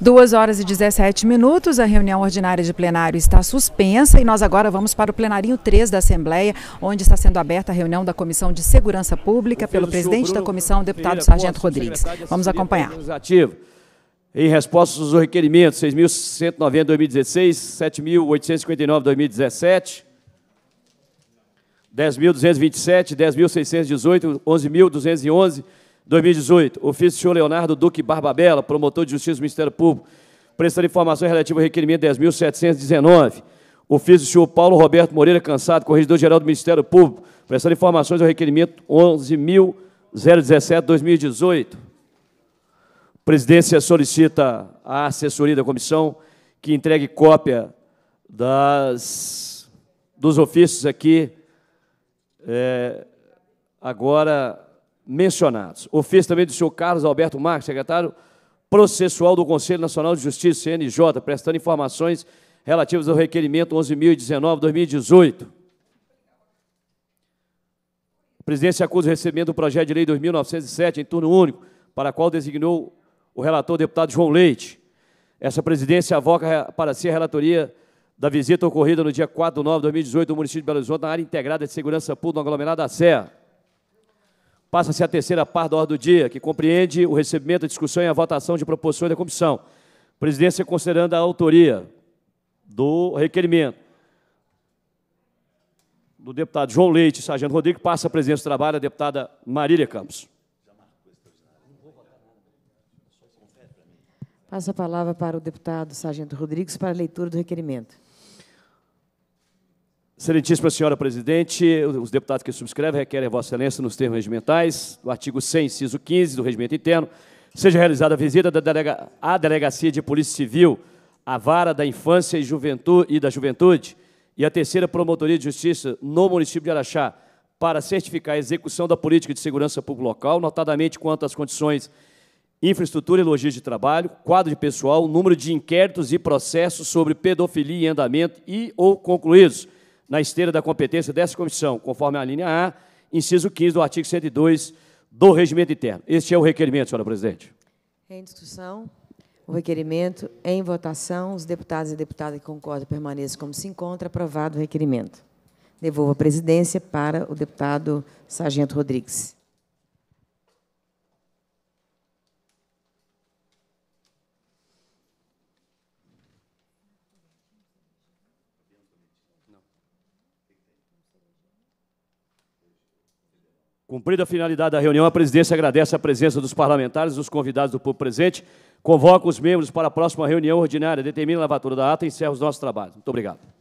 2 horas e 17 minutos, a reunião ordinária de plenário está suspensa e nós agora vamos para o plenarinho 3 da Assembleia, onde está sendo aberta a reunião da Comissão de Segurança Pública pelo presidente da comissão, deputado Sargento Rodrigues. Vamos acompanhar. Em resposta aos requerimentos 6.190 2016, 7.859 2017, 10.227, 10.618, 11.211 2018, ofício do senhor Leonardo Duque Barbabella, promotor de Justiça do Ministério Público, prestando informações relativas ao requerimento 10.719. Ofício do senhor Paulo Roberto Moreira Cansado, Corregedor-Geral do Ministério Público, prestando informações ao requerimento 11.017-2018. Presidência solicita à assessoria da comissão que entregue cópia das, dos ofícios aqui, é, agora mencionados. Ofício também do senhor Carlos Alberto Marques, secretário processual do Conselho Nacional de Justiça, CNJ, prestando informações relativas ao requerimento 11.019-2018. A presidência acusa o recebimento do projeto de lei 2.907 em turno único, para a qual designou o relator o deputado João Leite. Essa presidência avoca para si a relatoria da visita ocorrida no dia 4 de 9 de 2018 no município de Belo Horizonte, na área integrada de segurança pública no aglomerado da Serra. Passa-se a terceira parte da ordem do dia, que compreende o recebimento, a discussão e a votação de proposições da comissão. presidência considerando a autoria do requerimento do deputado João Leite, sargento Rodrigo, passa a presidência do trabalho a deputada Marília Campos. Passa a palavra para o deputado Sargento Rodrigues para a leitura do requerimento. Excelentíssima senhora presidente, os deputados que subscrevem requerem a Vossa Excelência, nos termos regimentais, do artigo 100, inciso 15 do regimento interno, seja realizada a visita da delega à Delegacia de Polícia Civil, à Vara da Infância e, Juventude, e da Juventude e à Terceira Promotoria de Justiça no município de Araxá, para certificar a execução da política de segurança pública local, notadamente quanto às condições, infraestrutura e logística de trabalho, quadro de pessoal, número de inquéritos e processos sobre pedofilia em andamento e ou concluídos, na esteira da competência dessa comissão, conforme a linha A, inciso 15 do artigo 102 do regimento interno. Este é o requerimento, senhora presidente. Em discussão, o requerimento em votação. Os deputados e deputadas que concordam permaneçam como se encontra. Aprovado o requerimento. Devolvo a presidência para o deputado Sargento Rodrigues. Cumprida a finalidade da reunião, a presidência agradece a presença dos parlamentares, dos convidados do público presente, convoca os membros para a próxima reunião ordinária, determina a lavatura da ata e encerra os nossos trabalhos. Muito obrigado.